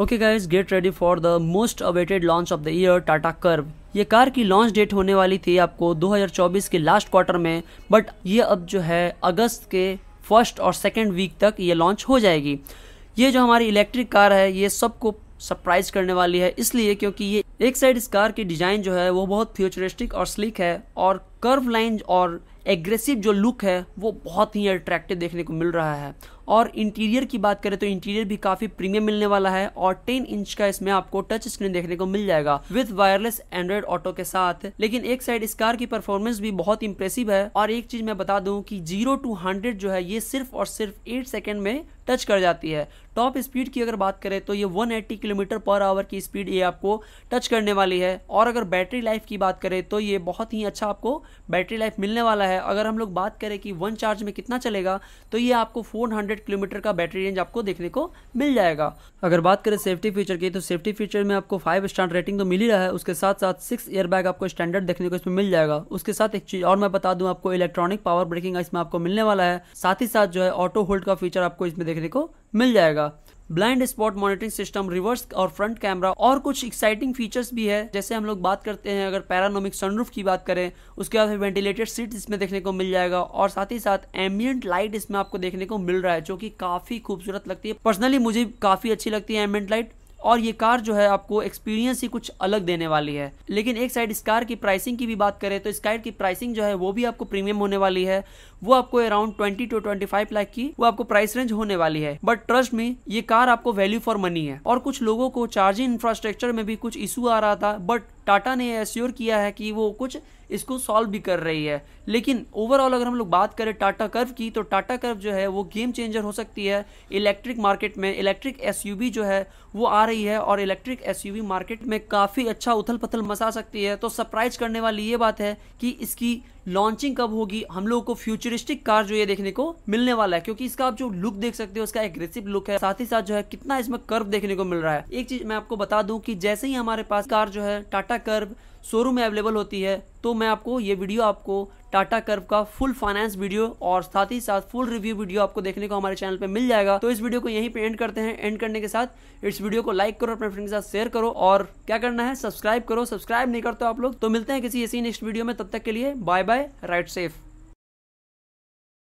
okay guys get ready for the most awaited launch of the year Tata Curvv ये car की launch date होने वाली थी आपको 2024 के लास्ट क्वार्टर में बट ये अब जो है अगस्त के फर्स्ट और सेकेंड वीक तक ये लॉन्च हो जाएगी ये जो हमारी इलेक्ट्रिक कार है ये सबको सरप्राइज करने वाली है इसलिए क्योंकि ये एक साइड इस कार की डिजाइन जो है वो बहुत फ्यूचरिस्टिक और स्लिक है और कर्व लाइन और एग्रेसिव जो लुक है वो बहुत ही अट्रैक्टिव देखने को मिल रहा है और इंटीरियर की बात करें तो इंटीरियर भी काफी प्रीमियम मिलने वाला है और टेन इंच का इसमें आपको टच स्क्रीन देखने को मिल जाएगा विद वायरलेस एंड्रॉइड ऑटो के साथ लेकिन एक साइड इस कार की परफॉर्मेंस भी बहुत इंप्रेसिव है और एक चीज मैं बता दूं कि जीरो टू हंड्रेड जो है ये सिर्फ और सिर्फ एट सेकेंड में टच कर जाती है टॉप स्पीड की अगर बात करें तो ये 180 किलोमीटर पर आवर की स्पीड ये आपको टच करने वाली है और अगर बैटरी लाइफ की बात करें तो ये बहुत ही अच्छा आपको बैटरी लाइफ मिलने वाला है अगर हम लोग बात करें कि वन चार्ज में कितना चलेगा तो ये आपको 400 हंड्रेड किलोमीटर का बैटरी रेंज आपको देखने को मिल जाएगा अगर बात करें सेफ्टी फीचर की तो सेफ्टी फीचर में आपको फाइव स्टार रेटिंग तो मिल ही रहा है उसके साथ साथ सिक्स ईयर बैग आपको स्टैंडर्ड देखने को इसमें मिल जाएगा उसके साथ एक चीज और मैं बता दूं आपको इलेक्ट्रॉनिक पावर ब्रेकिंग इसमें आपको मिलने वाला है साथ ही साथ जो है ऑटो होल्ड का फीचर आपको इसमें देखने को मिल जाएगा blind spot monitoring system reverse और फ्रंट कैमरा और कुछ एक्साइटिंग फीचर्स भी है जैसे हम लोग बात करते हैं अगर पैरानोमिक सनरूफ की बात करें उसके बाद वेंटिलेटेड सीट इसमें देखने को मिल जाएगा और साथ ही साथ एम्बियंट लाइट इसमें आपको देखने को मिल रहा है जो कि काफी खूबसूरत लगती है पर्सनली मुझे काफी अच्छी लगती है एम्बियंट लाइट और ये कार जो है आपको एक्सपीरियंस ही कुछ अलग देने वाली है लेकिन एक साइड इस कार की प्राइसिंग की भी बात करें तो इस कार की प्राइसिंग जो है वो भी आपको प्रीमियम होने वाली है वो आपको अराउंड 20 टू 25 लाख की वो आपको प्राइस रेंज होने वाली है बट ट्रस्ट में ये कार आपको वैल्यू फॉर मनी है और कुछ लोगों को चार्जिंग इंफ्रास्ट्रक्चर में भी कुछ इशू आ रहा था बट टाटा ने एश्योर किया है कि वो कुछ इसको सॉल्व भी कर रही है लेकिन ओवरऑल अगर हम लोग बात करें टाटा कर्व की तो टाटा कर्व जो है वो गेम चेंजर हो सकती है इलेक्ट्रिक मार्केट में इलेक्ट्रिक एसयूवी जो है वो आ रही है और इलेक्ट्रिक एसयूवी मार्केट में काफ़ी अच्छा उथल पथल मसा सकती है तो सरप्राइज करने वाली ये बात है कि इसकी लॉन्चिंग कब होगी हम लोगों को फ्यूचरिस्टिक कार जो ये देखने को मिलने वाला है क्योंकि इसका आप जो लुक देख सकते हो इसका एग्रेसिव लुक है साथ ही साथ जो है कितना इसमें कर्व देखने को मिल रहा है एक चीज मैं आपको बता दूं कि जैसे ही हमारे पास कार जो है टाटा कर्व शोरूम में अवेलेबल होती है तो मैं आपको ये वीडियो आपको टाटा कर्व का फुल फाइनेंस वीडियो और साथ ही साथ फुल रिव्यू वीडियो आपको देखने को हमारे चैनल पे मिल जाएगा तो इस वीडियो को यहीं पे एंड करते हैं एंड करने के साथ इस वीडियो को लाइक करो अपने फ्रेंड के साथ शेयर करो और क्या करना है सब्सक्राइब करो सब्सक्राइब नहीं करते आप लोग तो मिलते हैं किसी ऐसी नेक्स्ट वीडियो में तब तक के लिए बाय बाय राइट सेफ